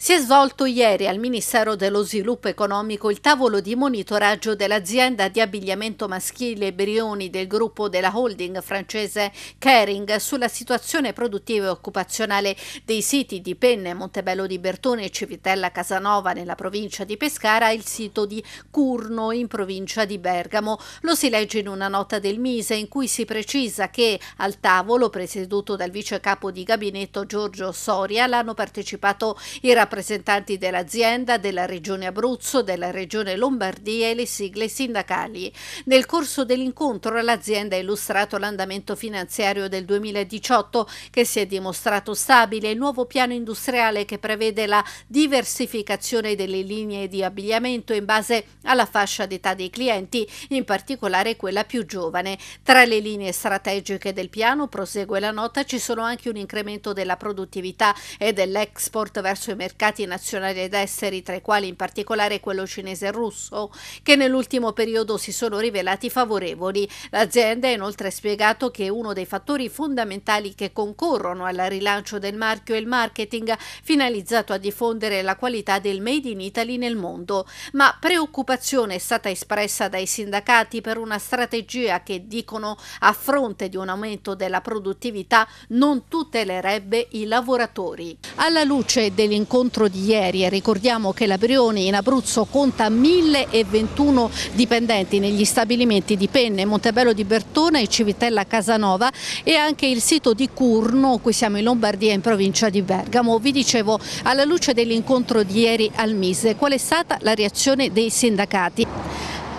Si è svolto ieri al Ministero dello Sviluppo Economico il tavolo di monitoraggio dell'azienda di abbigliamento maschile Brioni del gruppo della holding francese Kering sulla situazione produttiva e occupazionale dei siti di Penne, Montebello di Bertone e Civitella Casanova nella provincia di Pescara e il sito di Curno in provincia di Bergamo. Lo si legge in una nota del Mise in cui si precisa che al tavolo presieduto dal vice capo di gabinetto Giorgio Soria l'hanno partecipato i rappresentanti rappresentanti dell'azienda, della Regione Abruzzo, della Regione Lombardia e le sigle sindacali. Nel corso dell'incontro l'azienda ha illustrato l'andamento finanziario del 2018 che si è dimostrato stabile, il nuovo piano industriale che prevede la diversificazione delle linee di abbigliamento in base alla fascia d'età dei clienti, in particolare quella più giovane. Tra le linee strategiche del piano, prosegue la nota, ci sono anche un incremento della produttività e dell'export verso i mercati mercati nazionali ed esteri, tra i quali in particolare quello cinese e russo, che nell'ultimo periodo si sono rivelati favorevoli. L'azienda ha inoltre spiegato che uno dei fattori fondamentali che concorrono al rilancio del marchio è il marketing finalizzato a diffondere la qualità del Made in Italy nel mondo, ma preoccupazione è stata espressa dai sindacati per una strategia che dicono a fronte di un aumento della produttività non tutelerebbe i lavoratori. Alla luce dell'incontro l'incontro di ieri e ricordiamo che la Brioni in Abruzzo conta 1021 dipendenti negli stabilimenti di Penne, Montebello di Bertone e Civitella Casanova e anche il sito di Curno, qui siamo in Lombardia in provincia di Bergamo. Vi dicevo alla luce dell'incontro di ieri al Mise, qual è stata la reazione dei sindacati?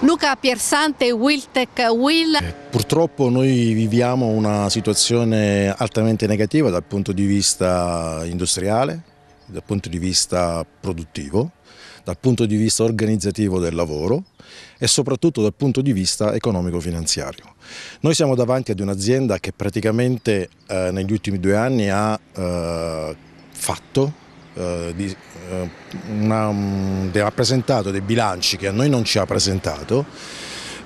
Luca Piersante, Wiltec Will. Eh, purtroppo noi viviamo una situazione altamente negativa dal punto di vista industriale, dal punto di vista produttivo, dal punto di vista organizzativo del lavoro e soprattutto dal punto di vista economico-finanziario. Noi siamo davanti ad un'azienda che praticamente eh, negli ultimi due anni ha eh, fatto eh, di, eh, una, ha presentato dei bilanci che a noi non ci ha presentato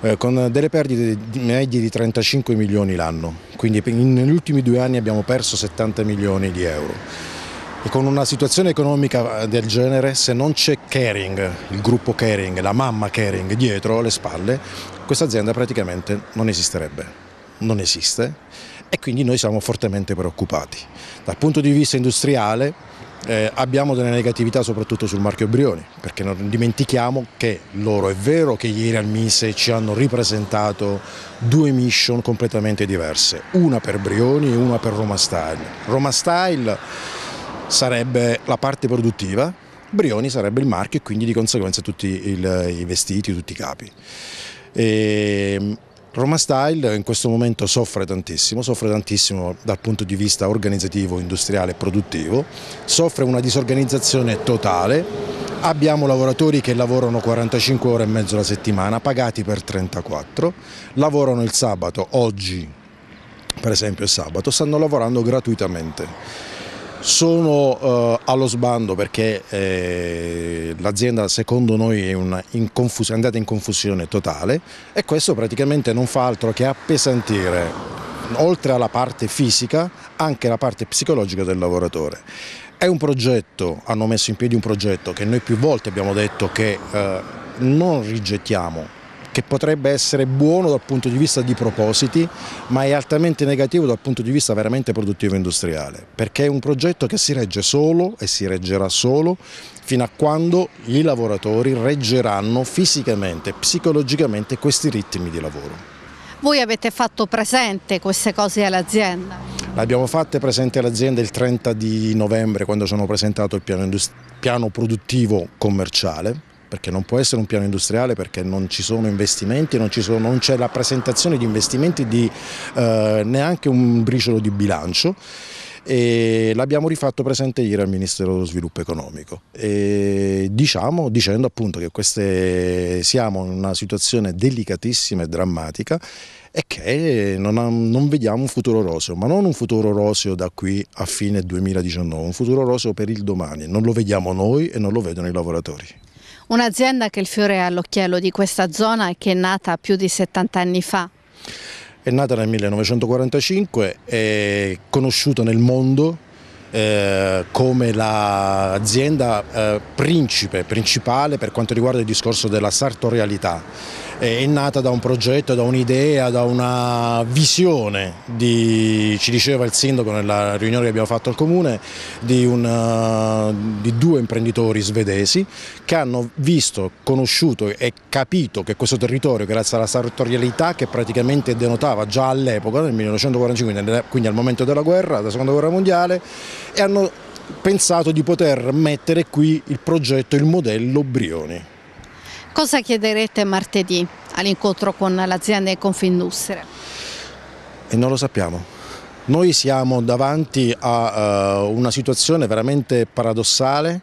eh, con delle perdite medie di 35 milioni l'anno, quindi negli ultimi due anni abbiamo perso 70 milioni di euro. E con una situazione economica eh, del genere, se non c'è Caring, il gruppo Caring, la mamma Caring dietro le spalle, questa azienda praticamente non esisterebbe. Non esiste e quindi noi siamo fortemente preoccupati. Dal punto di vista industriale eh, abbiamo delle negatività soprattutto sul marchio Brioni, perché non dimentichiamo che loro è vero che ieri al Mise ci hanno ripresentato due mission completamente diverse, una per Brioni e una per Roma Style. Roma Style sarebbe la parte produttiva, Brioni sarebbe il marchio e quindi di conseguenza tutti il, i vestiti, tutti i capi. E ehm, Roma Style in questo momento soffre tantissimo, soffre tantissimo dal punto di vista organizzativo, industriale e produttivo, soffre una disorganizzazione totale, abbiamo lavoratori che lavorano 45 ore e mezzo la settimana, pagati per 34, lavorano il sabato, oggi per esempio è sabato, stanno lavorando gratuitamente sono eh, allo sbando perché eh, l'azienda secondo noi è, in è andata in confusione totale e questo praticamente non fa altro che appesantire oltre alla parte fisica anche la parte psicologica del lavoratore. È un progetto, hanno messo in piedi un progetto che noi più volte abbiamo detto che eh, non rigettiamo che potrebbe essere buono dal punto di vista di propositi, ma è altamente negativo dal punto di vista veramente produttivo industriale, perché è un progetto che si regge solo e si reggerà solo fino a quando i lavoratori reggeranno fisicamente, e psicologicamente questi ritmi di lavoro. Voi avete fatto presente queste cose all'azienda? L'abbiamo fatte presente all'azienda il 30 di novembre quando sono presentato il piano, piano produttivo commerciale perché non può essere un piano industriale perché non ci sono investimenti, non, c'è la presentazione di investimenti di eh, neanche un briciolo di bilancio e l'abbiamo rifatto presente ieri al Ministero dello Sviluppo Economico e diciamo, dicendo appunto che queste, siamo in una situazione delicatissima e drammatica e che non, ha, non, vediamo un futuro roseo, ma non un futuro roseo da qui a fine 2019, un futuro roseo per il domani, non lo vediamo noi e non lo vedono i lavoratori. Un'azienda che il fiore è all'occhiello di questa zona e che è nata più di 70 anni fa. È nata nel 1945, è conosciuta nel mondo eh, come l'azienda eh, principe, principale per quanto riguarda il discorso della sartorialità è nata da un progetto, da un'idea, da una visione, di, ci diceva il sindaco nella riunione che abbiamo fatto al comune, di, una, eh, di due imprenditori svedesi che hanno visto, conosciuto e capito che questo territorio, grazie alla sartorialità che praticamente denotava già all'epoca, nel 1945, quindi al momento della guerra, della seconda guerra mondiale, e hanno pensato di poter mettere qui il progetto, il modello Brioni. Cosa chiederete martedì all'incontro con l'azienda di Confindustria? E non lo sappiamo. Noi siamo davanti a uh, una situazione veramente paradossale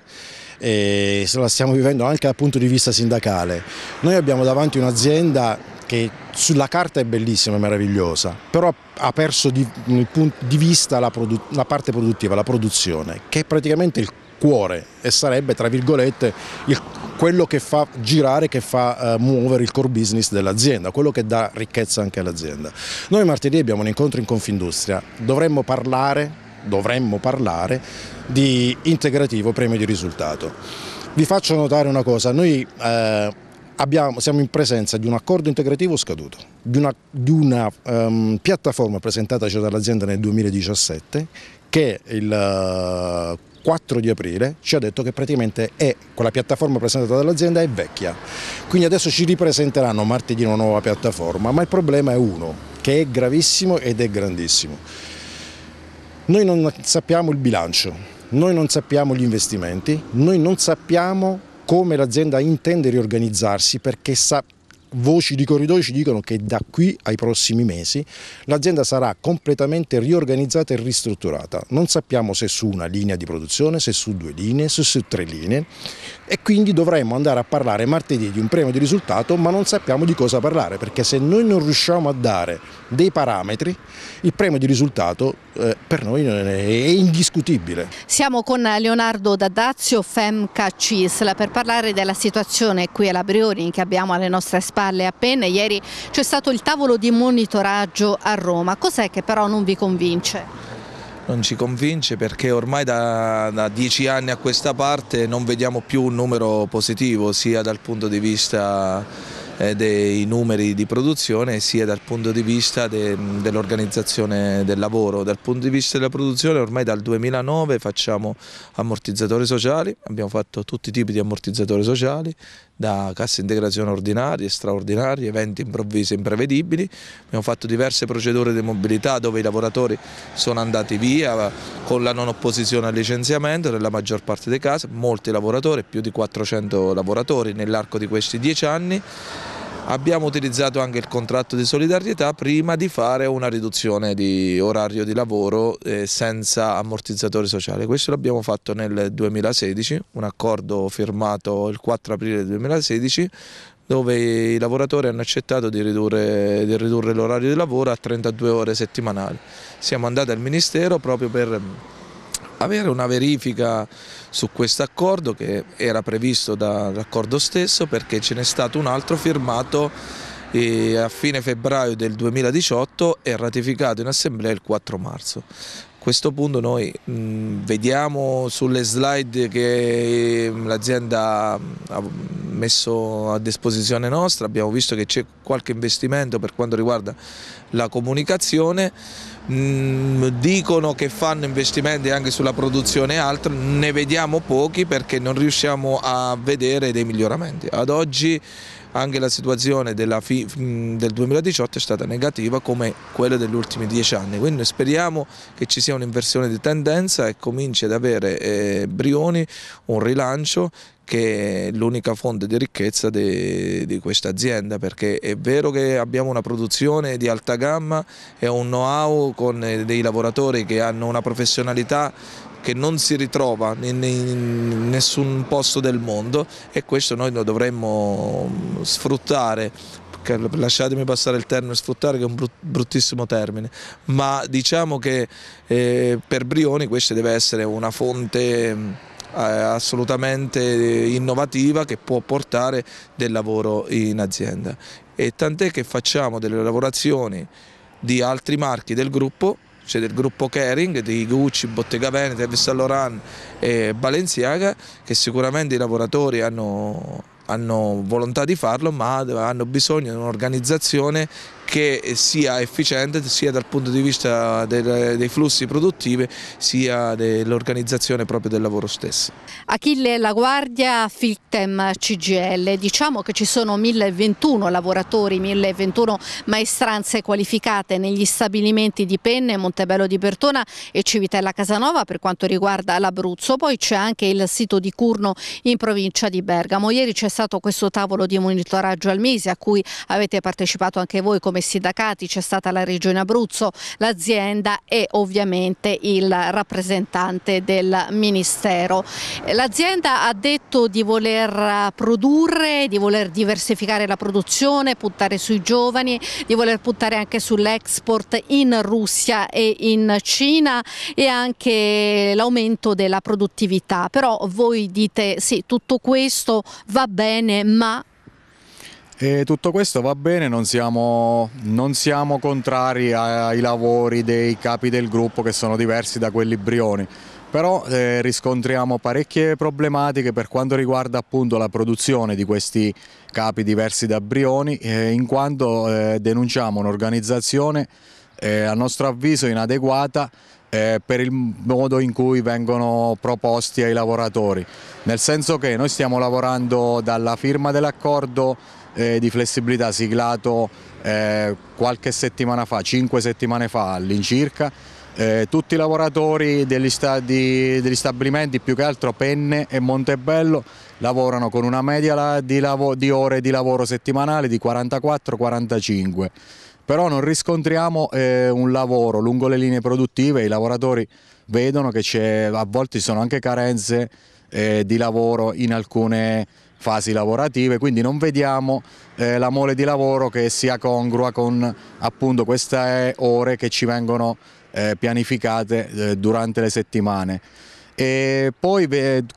e la stiamo vivendo anche dal punto di vista sindacale. Noi abbiamo davanti un'azienda che sulla carta è bellissima e meravigliosa, però ha perso di, di vista la, la, parte produttiva, la produzione, che è praticamente il cuore e sarebbe, tra virgolette, il quello che fa girare, che fa eh, muovere il core business dell'azienda, quello che dà ricchezza anche all'azienda. Noi martedì abbiamo un incontro in Confindustria, dovremmo parlare, dovremmo parlare di integrativo premio di risultato. Vi faccio notare una cosa, noi eh, abbiamo, siamo in presenza di un accordo integrativo scaduto, di una, di una um, piattaforma presentataci dall'azienda nel 2017 che il uh, eh, 4 di aprile ci ha detto che praticamente è, quella piattaforma presentata dall'azienda è vecchia. Quindi adesso ci ripresenteranno martedì una nuova piattaforma, ma il problema è uno, che è gravissimo ed è grandissimo. Noi non sappiamo il bilancio, noi non sappiamo gli investimenti, noi non sappiamo come l'azienda intende riorganizzarsi perché sa, voci di corridoio ci dicono che da qui ai prossimi mesi l'azienda sarà completamente riorganizzata e ristrutturata. Non sappiamo se su una linea di produzione, se su due linee, se su tre linee e quindi dovremmo andare a parlare martedì di un premio di risultato ma non sappiamo di cosa parlare perché se noi non riusciamo a dare dei parametri il premio di risultato eh, per noi è indiscutibile. Siamo con Leonardo D'Addazio, Femca Cisla per parlare della situazione qui alla Brioni che abbiamo alle nostre spalle appena ieri c'è stato il tavolo di monitoraggio a Roma, cos'è che però non vi convince? non ci convince perché ormai da, da, dieci anni a questa parte non vediamo più un numero positivo sia dal punto di vista eh, dei numeri di produzione sia dal punto di vista de, dell'organizzazione del lavoro. Dal punto di vista della produzione ormai dal 2009 facciamo ammortizzatori sociali, abbiamo fatto tutti i tipi di ammortizzatori sociali, da cassa integrazione ordinaria, straordinaria, eventi improvvisi e imprevedibili. Abbiamo fatto diverse procedure di mobilità dove i lavoratori sono andati via con la non opposizione al licenziamento nella maggior parte dei casi, molti lavoratori, più di 400 lavoratori nell'arco di questi dieci anni abbiamo utilizzato anche il contratto di solidarietà prima di fare una riduzione di orario di lavoro eh, senza ammortizzatore sociale. Questo l'abbiamo fatto nel 2016, un accordo firmato il 4 aprile 2016 dove i lavoratori hanno accettato di ridurre, ridurre l'orario di lavoro a 32 ore settimanali. Siamo andati al Ministero proprio per avere una verifica su questo accordo che era previsto dall'accordo stesso perché ce n'è stato un altro firmato eh, a fine febbraio del 2018 e ratificato in assemblea il 4 marzo. A questo punto noi mm, vediamo sulle slide che mm, l'azienda ha messo a disposizione nostra, abbiamo visto che c'è qualche investimento per quanto riguarda la comunicazione, Mm, dicono che fanno investimenti anche sulla produzione e altro, ne vediamo pochi perché non riusciamo a vedere dei miglioramenti. Ad oggi anche la situazione mm, del 2018 è stata negativa come quella degli ultimi dieci anni, quindi speriamo che ci sia un'inversione di tendenza e cominci ad avere eh, Brioni un rilancio che è l'unica fonte di ricchezza di, di questa azienda perché è vero che abbiamo una produzione di alta gamma e un know-how con eh, dei lavoratori che hanno una professionalità che non si ritrova in, nessun posto del mondo e questo noi lo dovremmo mm, sfruttare lasciatemi passare il termine sfruttare che è un bruttissimo termine, ma diciamo che eh, per Brioni questa deve essere una fonte mm, eh, assolutamente innovativa che può portare del lavoro in azienda. E tant'è che facciamo delle lavorazioni di altri marchi del gruppo cioè del gruppo Kering, di Gucci, Bottega Veneta, Yves Saint Laurent e Balenciaga, che sicuramente i lavoratori hanno, hanno volontà di farlo, ma hanno bisogno di un'organizzazione che sia efficiente sia dal punto di vista dei, dei flussi produttivi sia dell'organizzazione proprio del lavoro stesso. Achille La Guardia, Filtem CGL, diciamo che ci sono 1021 lavoratori, 1021 maestranze qualificate negli stabilimenti di Penne, Montebello di Bertona e Civitella Casanova per quanto riguarda l'Abruzzo, poi c'è anche il sito di Curno in provincia di Bergamo. Ieri c'è stato questo tavolo di monitoraggio al Misi a cui avete partecipato anche voi come come sindacati, c'è stata la Regione Abruzzo, l'azienda e ovviamente il rappresentante del Ministero. L'azienda ha detto di voler produrre, di voler diversificare la produzione, puntare sui giovani, di voler puntare anche sull'export in Russia e in Cina e anche l'aumento della produttività. Però voi dite sì, tutto questo va bene, ma e tutto questo va bene, non siamo, non siamo contrari ai lavori dei capi del gruppo che sono diversi da quelli brioni però eh, riscontriamo parecchie problematiche per quanto riguarda appunto la produzione di questi capi diversi da Brioni eh, in quanto eh, denunciamo un'organizzazione eh, a nostro avviso inadeguata eh, per il modo in cui vengono proposti ai lavoratori, nel senso che noi stiamo lavorando dalla firma dell'accordo eh, di flessibilità siglato eh, qualche settimana fa, 5 settimane fa all'incirca, eh, tutti i lavoratori degli, stadi, degli, stabilimenti, più che altro Penne e Montebello, lavorano con una media di, di ore di lavoro settimanale di 44-45 però non riscontriamo eh, un lavoro lungo le linee produttive, i lavoratori vedono che a volte ci sono anche carenze eh, di lavoro in alcune fasi lavorative, quindi non vediamo eh, la mole di lavoro che sia congrua con appunto queste ore che ci vengono eh, pianificate eh, durante le settimane. E poi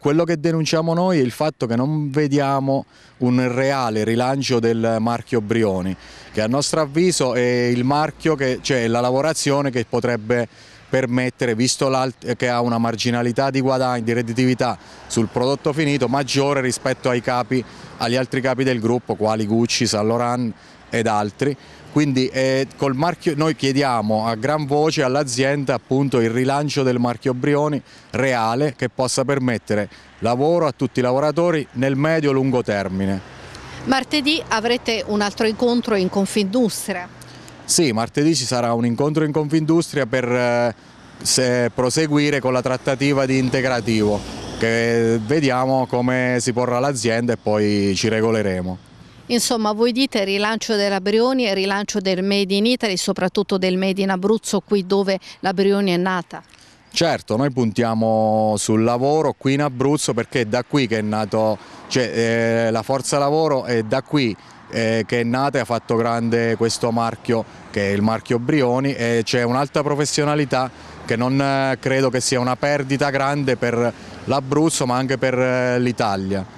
quello che denunciamo noi è il fatto che non vediamo un reale rilancio del marchio Brioni, che a nostro avviso è il marchio, che, cioè la lavorazione che potrebbe permettere, visto che ha una marginalità di guadagno, di redditività sul prodotto finito maggiore rispetto capi, agli altri capi del gruppo, quali Gucci, San Laurent ed altri. Quindi eh, col marchio, noi chiediamo a gran voce all'azienda il rilancio del marchio Brioni reale che possa permettere lavoro a tutti i lavoratori nel medio-lungo termine. Martedì avrete un altro incontro in Confindustria. Sì, martedì ci sarà un incontro in Confindustria per eh, se, proseguire con la trattativa di integrativo che vediamo come si porrà l'azienda e poi ci regoleremo. Insomma, voi dite rilancio della Brioni e rilancio del Made in Italy, soprattutto del Made in Abruzzo, qui dove la Brioni è nata. Certo, noi puntiamo sul lavoro qui in Abruzzo perché è da qui che è nato, cioè, eh, la forza lavoro è da qui eh, che è nata e ha fatto grande questo marchio che è il marchio Brioni e c'è un'alta professionalità che non eh, credo che sia una perdita grande per l'Abruzzo ma anche per eh, l'Italia.